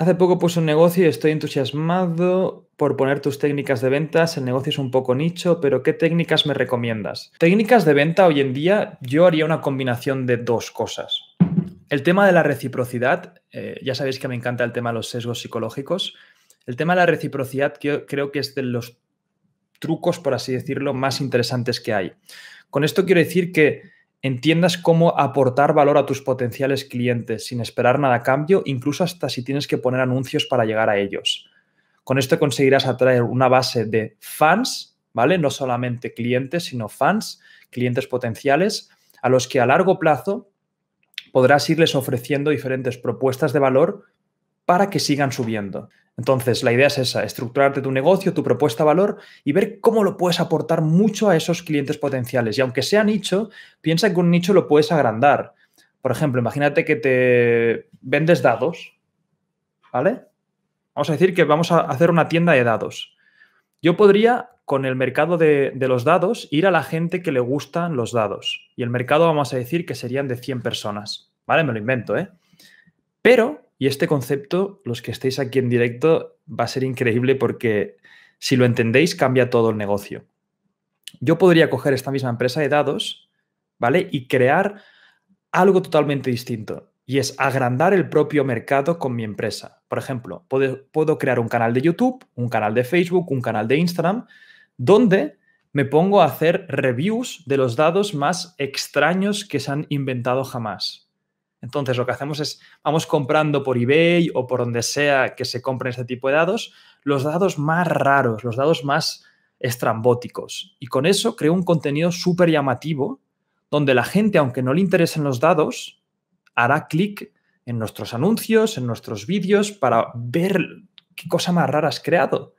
Hace poco puse un negocio y estoy entusiasmado por poner tus técnicas de ventas. El negocio es un poco nicho, pero ¿qué técnicas me recomiendas? Técnicas de venta hoy en día yo haría una combinación de dos cosas. El tema de la reciprocidad, eh, ya sabéis que me encanta el tema de los sesgos psicológicos. El tema de la reciprocidad que creo que es de los trucos, por así decirlo, más interesantes que hay. Con esto quiero decir que entiendas cómo aportar valor a tus potenciales clientes sin esperar nada a cambio, incluso hasta si tienes que poner anuncios para llegar a ellos. Con esto conseguirás atraer una base de fans, ¿vale? No solamente clientes, sino fans, clientes potenciales, a los que a largo plazo podrás irles ofreciendo diferentes propuestas de valor para que sigan subiendo. Entonces, la idea es esa, estructurarte tu negocio, tu propuesta de valor y ver cómo lo puedes aportar mucho a esos clientes potenciales. Y aunque sea nicho, piensa que un nicho lo puedes agrandar. Por ejemplo, imagínate que te vendes dados, ¿vale? Vamos a decir que vamos a hacer una tienda de dados. Yo podría, con el mercado de, de los dados, ir a la gente que le gustan los dados. Y el mercado, vamos a decir, que serían de 100 personas, ¿vale? Me lo invento, ¿eh? Pero y este concepto, los que estéis aquí en directo, va a ser increíble porque si lo entendéis, cambia todo el negocio. Yo podría coger esta misma empresa de dados, ¿vale? Y crear algo totalmente distinto. Y es agrandar el propio mercado con mi empresa. Por ejemplo, puedo, puedo crear un canal de YouTube, un canal de Facebook, un canal de Instagram, donde me pongo a hacer reviews de los dados más extraños que se han inventado jamás. Entonces, lo que hacemos es, vamos comprando por eBay o por donde sea que se compren este tipo de dados, los dados más raros, los dados más estrambóticos. Y con eso creo un contenido súper llamativo, donde la gente, aunque no le interesen los dados, hará clic en nuestros anuncios, en nuestros vídeos, para ver qué cosa más rara has creado.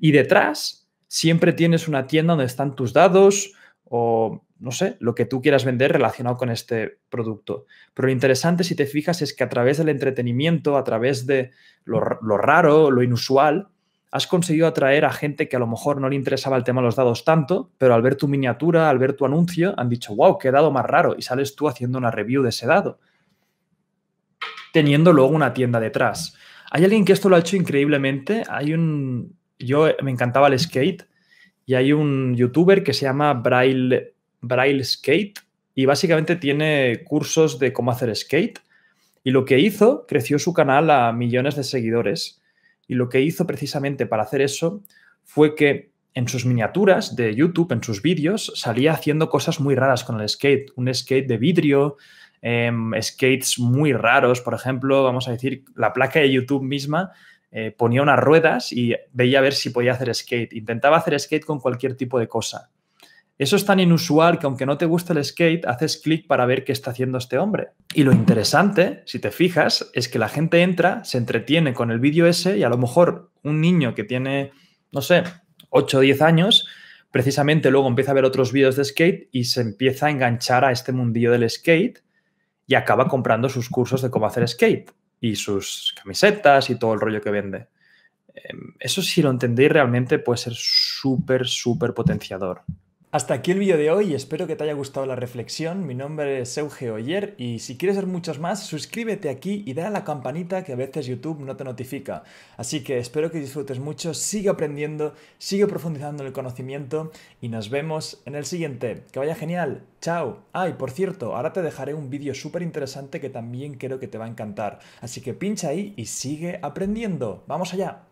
Y detrás, siempre tienes una tienda donde están tus dados, o no sé, lo que tú quieras vender relacionado con este producto. Pero lo interesante, si te fijas, es que a través del entretenimiento, a través de lo, raro, lo inusual, has conseguido atraer a gente que a lo mejor no le interesaba el tema de los dados tanto, pero al ver tu miniatura, al ver tu anuncio, han dicho, wow, qué dado más raro, y sales tú haciendo una review de ese dado, teniendo luego una tienda detrás. Hay alguien que esto lo ha hecho increíblemente, hay un... Yo me encantaba el skate y hay un youtuber que se llama Braille, Skate y básicamente tiene cursos de cómo hacer skate. Y lo que hizo, creció su canal a millones de seguidores. Y lo que hizo precisamente para hacer eso fue que en sus miniaturas de YouTube, en sus vídeos, salía haciendo cosas muy raras con el skate. Un skate de vidrio, em, skates muy raros, por ejemplo, vamos a decir, la placa de YouTube misma eh, ponía unas ruedas y veía a ver si podía hacer skate. Intentaba hacer skate con cualquier tipo de cosa. Eso es tan inusual que aunque no te guste el skate, haces clic para ver qué está haciendo este hombre. Y lo interesante, si te fijas, es que la gente entra, se entretiene con el vídeo ese y a lo mejor un niño que tiene, no sé, 8 o 10 años, precisamente luego empieza a ver otros vídeos de skate y se empieza a enganchar a este mundillo del skate y acaba comprando sus cursos de cómo hacer skate y sus camisetas y todo el rollo que vende. Em, eso si lo entendéis realmente puede ser súper, súper potenciador. Hasta aquí el vídeo de hoy, espero que te haya gustado la reflexión. Mi nombre es Euge Oyer y si quieres ver muchos más, suscríbete aquí y dale a la campanita que a veces YouTube no te notifica. Así que espero que disfrutes mucho, sigue aprendiendo, sigue profundizando en el conocimiento y nos vemos en el siguiente. Que vaya genial, chao. Ah, y por cierto, ahora te dejaré un vídeo súper interesante que también creo que te va a encantar. Así que pincha ahí y sigue aprendiendo. ¡Vamos allá!